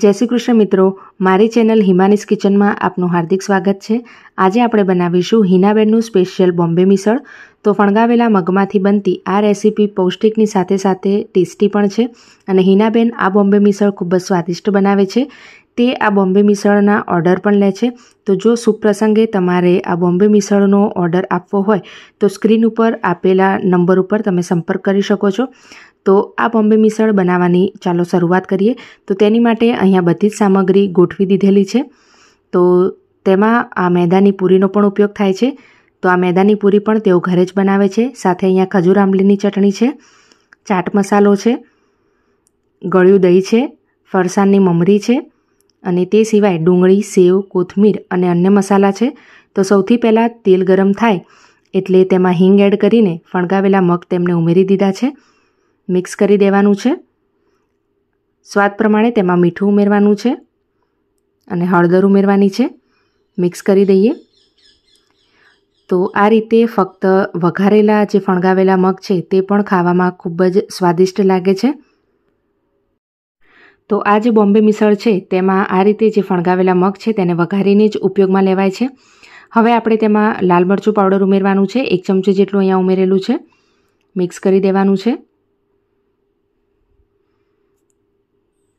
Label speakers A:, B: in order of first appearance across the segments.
A: જય શ્રી કૃષ્ણ મિત્રો મારી ચેનલ હિમાનીસ કિચનમાં આપનું હાર્દિક સ્વાગત છે આજે આપણે બનાવીશું હિનાબેનનું સ્પેશિયલ બોમ્બે મિસળ તો ફણગાવેલા મગમાંથી બનતી આ રેસીપી પૌષ્ટિકની સાથે સાથે ટેસ્ટી પણ છે અને હિનાબેન આ બોમ્બે મિસળ ખૂબ જ સ્વાદિષ્ટ બનાવે છે તે આ બોમ્બે મિસળના ઓર્ડર પણ લે છે તો જો શુભ તમારે આ બોમ્બે મિસળનો ઓર્ડર આપવો હોય તો સ્ક્રીન ઉપર આપેલા નંબર ઉપર તમે સંપર્ક કરી શકો છો તો આ બોમ્બે મિસળ બનાવવાની ચાલો શરૂઆત કરીએ તો તેની માટે અહીંયા બધી જ સામગ્રી ગોઠવી દીધેલી છે તો તેમાં આ મેદાની પૂરીનો પણ ઉપયોગ થાય છે તો આ મેદાની પૂરી પણ તેઓ ઘરે જ બનાવે છે સાથે અહીંયા ખજૂર આંબલીની ચટણી છે ચાટ મસાલો છે ગળ્યું દહીં છે ફરસાણની મમરી છે અને તે સિવાય ડુંગળી સેવ કોથમીર અને અન્ય મસાલા છે તો સૌથી પહેલાં તેલ ગરમ થાય એટલે તેમાં હિંગ એડ કરીને ફણગાવેલા મગ તેમને ઉમેરી દીધા છે મિક્સ કરી દેવાનું છે સ્વાદ પ્રમાણે તેમાં મીઠું ઉમેરવાનું છે અને હળદર ઉમેરવાની છે મિક્સ કરી દઈએ તો આ રીતે ફક્ત વઘારેલા જે ફણગાવેલા મગ છે તે પણ ખાવામાં ખૂબ જ સ્વાદિષ્ટ લાગે છે તો આ જે બોમ્બે મિસળ છે તેમાં આ રીતે જે ફણગાવેલા મગ છે તેને વઘારીને જ ઉપયોગમાં લેવાય છે હવે આપણે તેમાં લાલ મરચું પાવડર ઉમેરવાનું છે એક ચમચી જેટલું અહીંયા ઉમેરેલું છે મિક્સ કરી દેવાનું છે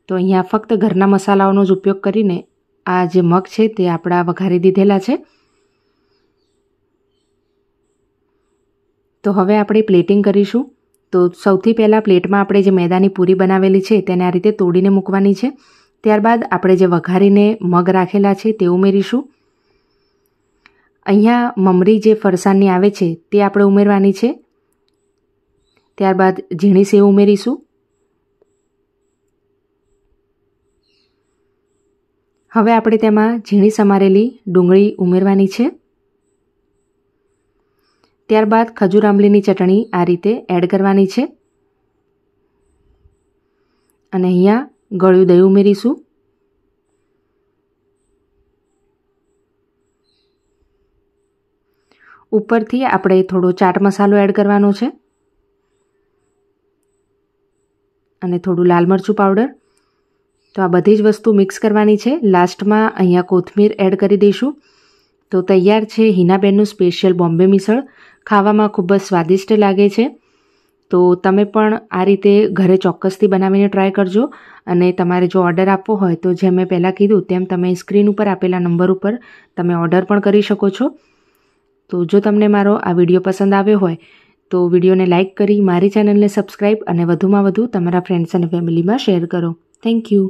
A: તો અહીંયા ફક્ત ઘરના મસાલાઓનો જ ઉપયોગ કરીને આ જે મગ છે તે આપણા વઘારી દીધેલા છે તો હવે આપણે પ્લેટિંગ કરીશું તો સૌથી પહેલાં પ્લેટમાં આપણે જે મેદાની પૂરી બનાવેલી છે તેને આ રીતે તોડીને મૂકવાની છે ત્યારબાદ આપણે જે વઘારીને મગ રાખેલા છે તે ઉમેરીશું અહીંયા મમરી જે ફરસાણની આવે છે તે આપણે ઉમેરવાની છે ત્યારબાદ ઝીણી સેવ ઉમેરીશું હવે આપણે તેમાં ઝીણી સમારેલી ડુંગળી ઉમેરવાની છે ત્યારબાદ ખજૂર આંબલીની ચટણી આ રીતે એડ કરવાની છે અને અહીંયા ગળ્યું દહીં ઉમેરીશું ઉપરથી આપણે થોડો ચાટ મસાલો એડ કરવાનો છે અને થોડું લાલ મરચું પાવડર તો આ બધી જ વસ્તુ મિક્સ કરવાની છે લાસ્ટમાં અહીંયા કોથમીર એડ કરી દઈશું તો તૈયાર છે હિનાબેનનું સ્પેશિયલ બોમ્બે મિસળ ખાવામાં ખૂબ જ સ્વાદિષ્ટ લાગે છે તો તમે પણ આ રીતે ઘરે ચોક્કસથી બનાવીને ટ્રાય કરજો અને તમારે જો ઓર્ડર આપવો હોય તો જેમ મેં પહેલાં કીધું તેમ તમે સ્ક્રીન ઉપર આપેલા નંબર ઉપર તમે ઓર્ડર પણ કરી શકો છો તો જો તમને મારો આ વિડીયો પસંદ આવ્યો હોય તો વિડીયોને લાઇક કરી મારી ચેનલને સબસ્ક્રાઈબ અને વધુમાં વધુ તમારા ફ્રેન્ડ્સ અને ફેમિલીમાં શેર કરો થેન્ક યુ